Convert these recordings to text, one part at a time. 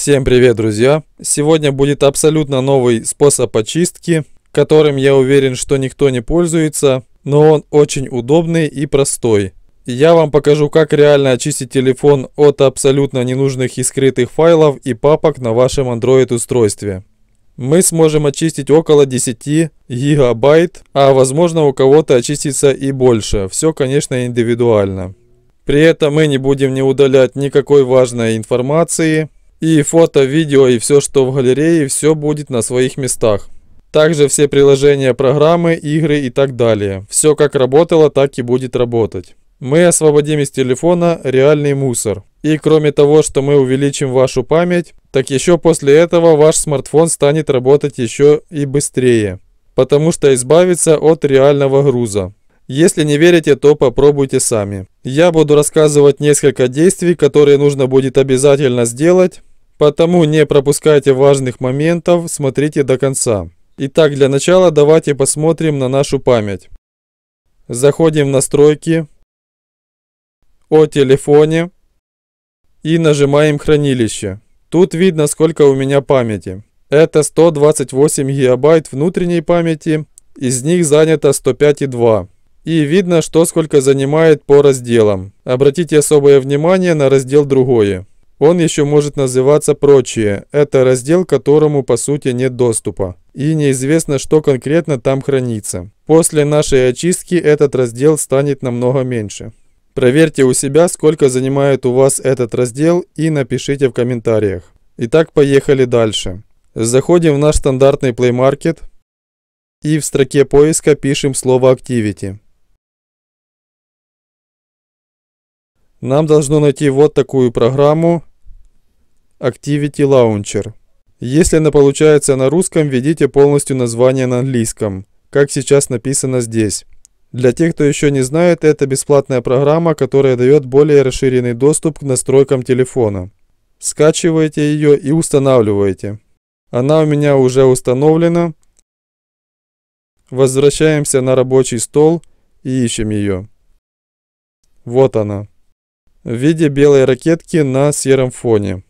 Всем привет, друзья! Сегодня будет абсолютно новый способ очистки, которым я уверен, что никто не пользуется, но он очень удобный и простой. Я вам покажу, как реально очистить телефон от абсолютно ненужных и скрытых файлов и папок на вашем Android устройстве. Мы сможем очистить около 10 гигабайт, а возможно у кого-то очистится и больше. Все, конечно, индивидуально. При этом мы не будем не удалять никакой важной информации, и фото, видео и все, что в галерее, все будет на своих местах. Также все приложения, программы, игры и так далее. Все как работало, так и будет работать. Мы освободим из телефона реальный мусор. И кроме того, что мы увеличим вашу память, так еще после этого ваш смартфон станет работать еще и быстрее, потому что избавиться от реального груза. Если не верите, то попробуйте сами. Я буду рассказывать несколько действий, которые нужно будет обязательно сделать, Потому не пропускайте важных моментов, смотрите до конца. Итак, для начала давайте посмотрим на нашу память. Заходим в настройки, о телефоне и нажимаем хранилище. Тут видно, сколько у меня памяти. Это 128 гигабайт внутренней памяти, из них занято 105,2. И видно, что сколько занимает по разделам. Обратите особое внимание на раздел «Другое». Он еще может называться прочее. Это раздел, которому, по сути, нет доступа. И неизвестно, что конкретно там хранится. После нашей очистки этот раздел станет намного меньше. Проверьте у себя, сколько занимает у вас этот раздел и напишите в комментариях. Итак, поехали дальше. Заходим в наш стандартный Play Market и в строке поиска пишем слово Activity. Нам должно найти вот такую программу Activity Launcher. Если она получается на русском, введите полностью название на английском, как сейчас написано здесь. Для тех, кто еще не знает, это бесплатная программа, которая дает более расширенный доступ к настройкам телефона. Скачивайте ее и устанавливайте. Она у меня уже установлена. Возвращаемся на рабочий стол и ищем ее. Вот она в виде белой ракетки на сером фоне.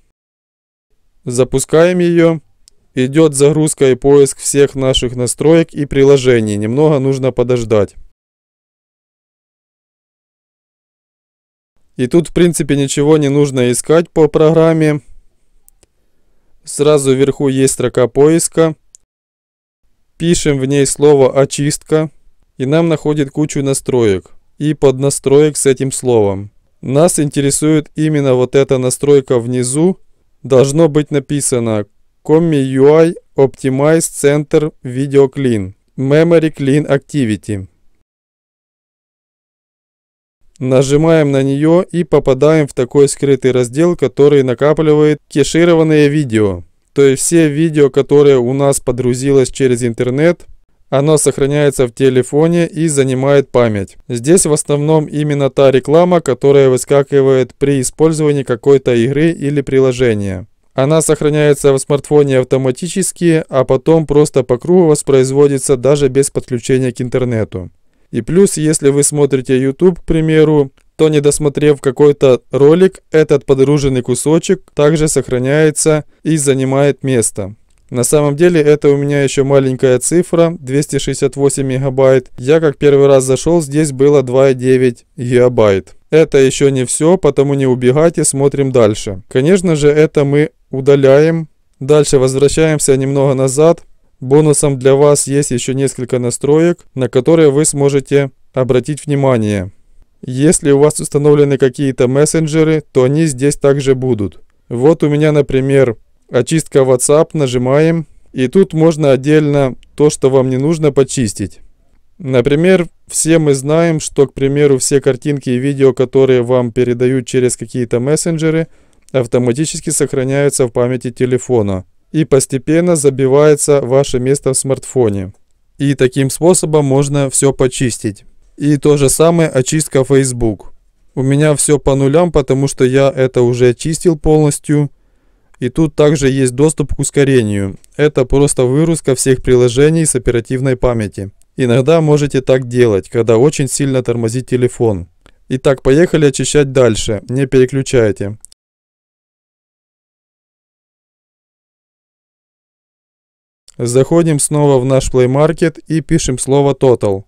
Запускаем ее. Идет загрузка и поиск всех наших настроек и приложений. Немного нужно подождать. И тут, в принципе, ничего не нужно искать по программе. Сразу вверху есть строка поиска. Пишем в ней слово «очистка». И нам находит кучу настроек. И под поднастроек с этим словом. Нас интересует именно вот эта настройка внизу. Должно быть написано Commi UI Optimize Center Video Clean Memory Clean Activity. Нажимаем на нее и попадаем в такой скрытый раздел, который накапливает кешированные видео. То есть все видео, которые у нас подрузилось через интернет, оно сохраняется в телефоне и занимает память. Здесь в основном именно та реклама, которая выскакивает при использовании какой-то игры или приложения. Она сохраняется в смартфоне автоматически, а потом просто по кругу воспроизводится даже без подключения к интернету. И плюс, если вы смотрите YouTube, к примеру, то не досмотрев какой-то ролик, этот подруженный кусочек также сохраняется и занимает место. На самом деле это у меня еще маленькая цифра, 268 мегабайт. Я как первый раз зашел, здесь было 2,9 гигабайт. Это еще не все, потому не убегайте, смотрим дальше. Конечно же это мы удаляем. Дальше возвращаемся немного назад. Бонусом для вас есть еще несколько настроек, на которые вы сможете обратить внимание. Если у вас установлены какие-то мессенджеры, то они здесь также будут. Вот у меня, например, очистка WhatsApp, нажимаем, и тут можно отдельно то, что вам не нужно, почистить. Например, все мы знаем, что, к примеру, все картинки и видео, которые вам передают через какие-то мессенджеры, автоматически сохраняются в памяти телефона и постепенно забивается ваше место в смартфоне. И таким способом можно все почистить. И то же самое очистка Facebook. У меня все по нулям, потому что я это уже очистил полностью. И тут также есть доступ к ускорению. Это просто выруска всех приложений с оперативной памяти. Иногда можете так делать, когда очень сильно тормозит телефон. Итак, поехали очищать дальше, не переключайте. Заходим снова в наш Play Market и пишем слово Total.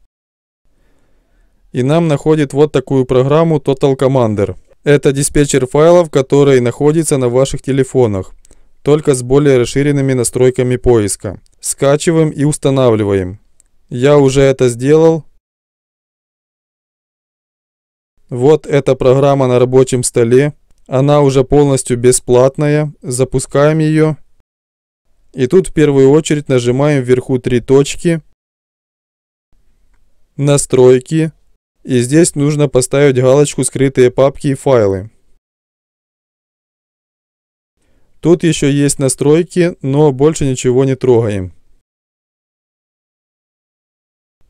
И нам находит вот такую программу Total Commander. Это диспетчер файлов, который находится на ваших телефонах, только с более расширенными настройками поиска. Скачиваем и устанавливаем. Я уже это сделал. Вот эта программа на рабочем столе. Она уже полностью бесплатная. Запускаем ее. И тут в первую очередь нажимаем вверху три точки. Настройки. И здесь нужно поставить галочку «Скрытые папки и файлы». Тут еще есть настройки, но больше ничего не трогаем.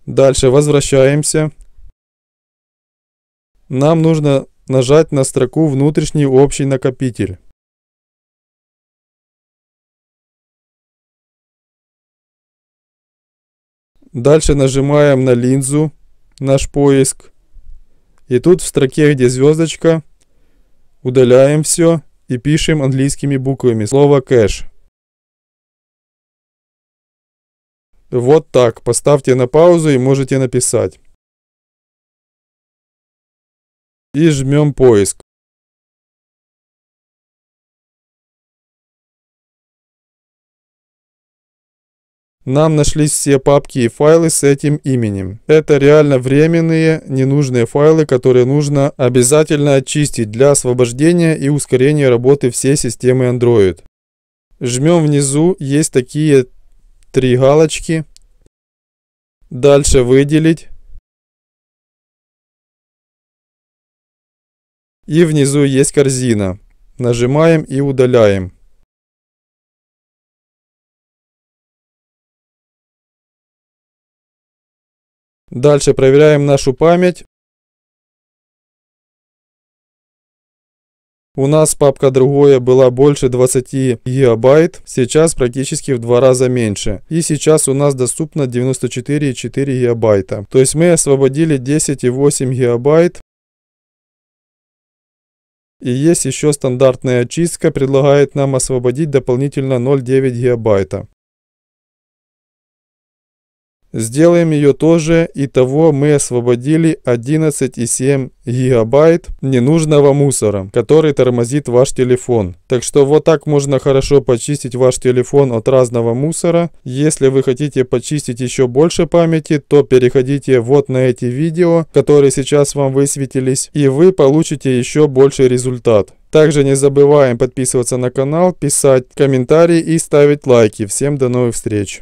Дальше возвращаемся. Нам нужно нажать на строку «Внутренний общий накопитель». Дальше нажимаем на линзу наш поиск. И тут в строке, где звездочка, удаляем все и пишем английскими буквами слово кэш. Вот так. Поставьте на паузу и можете написать. И жмем поиск. Нам нашлись все папки и файлы с этим именем. Это реально временные, ненужные файлы, которые нужно обязательно очистить для освобождения и ускорения работы всей системы Android. Жмем внизу, есть такие три галочки. Дальше выделить. И внизу есть корзина. Нажимаем и удаляем. Дальше проверяем нашу память. У нас папка «Другое» была больше 20 гигабайт, сейчас практически в два раза меньше. И сейчас у нас доступно 94,4 гигабайта. То есть мы освободили 10,8 гигабайт. И есть еще стандартная очистка, предлагает нам освободить дополнительно 0,9 гигабайта. Сделаем ее тоже, и того мы освободили 11,7 гигабайт ненужного мусора, который тормозит ваш телефон. Так что вот так можно хорошо почистить ваш телефон от разного мусора. Если вы хотите почистить еще больше памяти, то переходите вот на эти видео, которые сейчас вам высветились, и вы получите еще больший результат. Также не забываем подписываться на канал, писать комментарии и ставить лайки. Всем до новых встреч!